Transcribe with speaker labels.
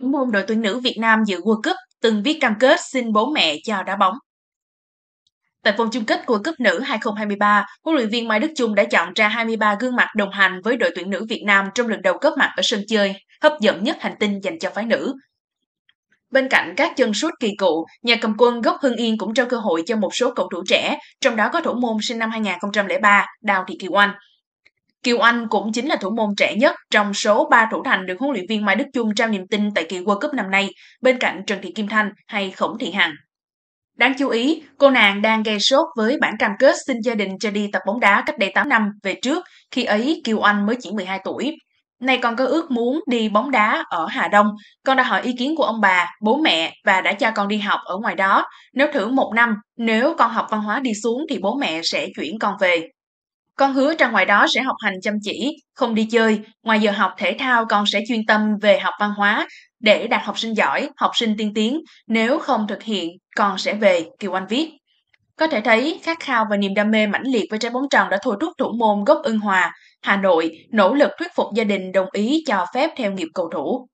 Speaker 1: thủ môn đội tuyển nữ Việt Nam dự World Cup từng viết cam kết xin bố mẹ cho đá bóng. Tại vòng chung kết của cup nữ 2023, huấn luyện viên Mai Đức Chung đã chọn ra 23 gương mặt đồng hành với đội tuyển nữ Việt Nam trong lần đầu góp mặt ở sân chơi, hấp dẫn nhất hành tinh dành cho phái nữ. Bên cạnh các chân sút kỳ cựu, nhà cầm quân gốc Hưng Yên cũng trao cơ hội cho một số cầu thủ trẻ, trong đó có thủ môn sinh năm 2003 Đào Thị Kiều Oanh. Kiều Anh cũng chính là thủ môn trẻ nhất trong số 3 thủ thành được huấn luyện viên Mai Đức Chung trao niềm tin tại kỳ World Cup năm nay, bên cạnh Trần Thị Kim Thanh hay Khổng Thị Hằng. Đáng chú ý, cô nàng đang gây sốt với bản cam kết xin gia đình cho đi tập bóng đá cách đây 8 năm về trước, khi ấy Kiều Anh mới chỉ 12 tuổi. Nay còn có ước muốn đi bóng đá ở Hà Đông, con đã hỏi ý kiến của ông bà, bố mẹ và đã cho con đi học ở ngoài đó. Nếu thử một năm, nếu con học văn hóa đi xuống thì bố mẹ sẽ chuyển con về. Con hứa ra ngoài đó sẽ học hành chăm chỉ, không đi chơi, ngoài giờ học thể thao con sẽ chuyên tâm về học văn hóa để đạt học sinh giỏi, học sinh tiên tiến, nếu không thực hiện con sẽ về, Kiều Anh viết. Có thể thấy, khát khao và niềm đam mê mãnh liệt với trái bóng tròn đã thôi thúc thủ môn gốc ưng hòa. Hà Nội nỗ lực thuyết phục gia đình đồng ý cho phép theo nghiệp cầu thủ.